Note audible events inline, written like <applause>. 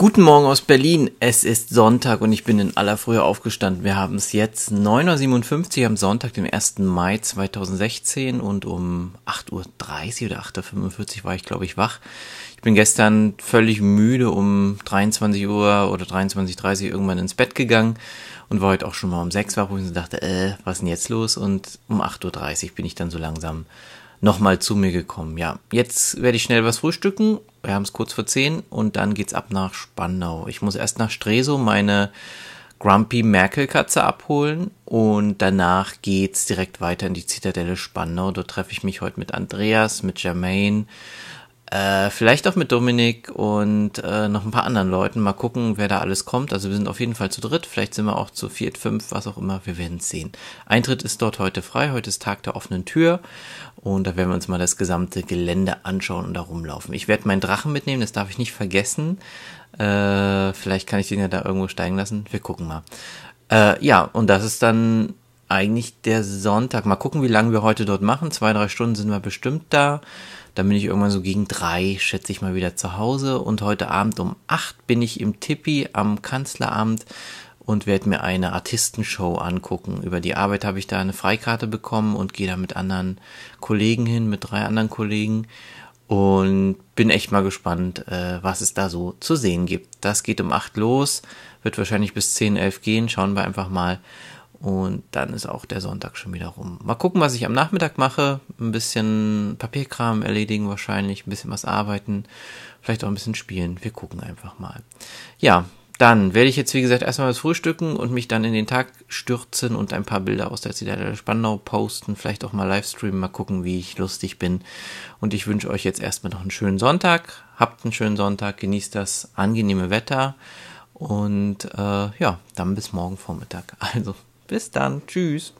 Guten Morgen aus Berlin. Es ist Sonntag und ich bin in aller Frühe aufgestanden. Wir haben es jetzt 9.57 Uhr am Sonntag, dem 1. Mai 2016 und um 8.30 Uhr oder 8.45 Uhr war ich, glaube ich, wach. Ich bin gestern völlig müde um 23 Uhr oder 23.30 Uhr irgendwann ins Bett gegangen und war heute auch schon mal um 6 wach, wo ich dachte, äh, was ist denn jetzt los? Und um 8.30 Uhr bin ich dann so langsam nochmal zu mir gekommen. Ja, jetzt werde ich schnell was frühstücken. Wir haben es kurz vor 10 und dann geht's ab nach Spandau. Ich muss erst nach Streso meine Grumpy Merkel-Katze abholen und danach geht's direkt weiter in die Zitadelle Spandau. Dort treffe ich mich heute mit Andreas, mit Jermaine, äh, vielleicht auch mit Dominik und äh, noch ein paar anderen Leuten. Mal gucken, wer da alles kommt. Also wir sind auf jeden Fall zu dritt. Vielleicht sind wir auch zu viert, fünf, was auch immer. Wir werden sehen. Eintritt ist dort heute frei. Heute ist Tag der offenen Tür. Und da werden wir uns mal das gesamte Gelände anschauen und da rumlaufen. Ich werde meinen Drachen mitnehmen. Das darf ich nicht vergessen. Äh, vielleicht kann ich den ja da irgendwo steigen lassen. Wir gucken mal. Äh, ja, und das ist dann eigentlich der Sonntag. Mal gucken, wie lange wir heute dort machen. Zwei, drei Stunden sind wir bestimmt da. Dann bin ich irgendwann so gegen drei, schätze ich mal, wieder zu Hause. Und heute Abend um acht bin ich im Tippi am Kanzleramt und werde mir eine Artistenshow angucken. Über die Arbeit habe ich da eine Freikarte bekommen und gehe da mit anderen Kollegen hin, mit drei anderen Kollegen. Und bin echt mal gespannt, äh, was es da so zu sehen gibt. Das geht um acht los, wird wahrscheinlich bis zehn elf gehen. Schauen wir einfach mal. Und dann ist auch der Sonntag schon wieder rum. Mal gucken, was ich am Nachmittag mache. Ein bisschen Papierkram erledigen wahrscheinlich, ein bisschen was arbeiten, vielleicht auch ein bisschen spielen. Wir gucken einfach mal. Ja, dann werde ich jetzt, wie gesagt, erstmal was frühstücken und mich dann in den Tag stürzen und ein paar Bilder aus der Zitadelle Spandau posten, vielleicht auch mal Livestreamen, mal gucken, wie ich lustig bin. Und ich wünsche euch jetzt erstmal noch einen schönen Sonntag. Habt einen schönen Sonntag, genießt das angenehme Wetter und äh, ja, dann bis morgen Vormittag. <laughs> Also. Bis dann. Tschüss.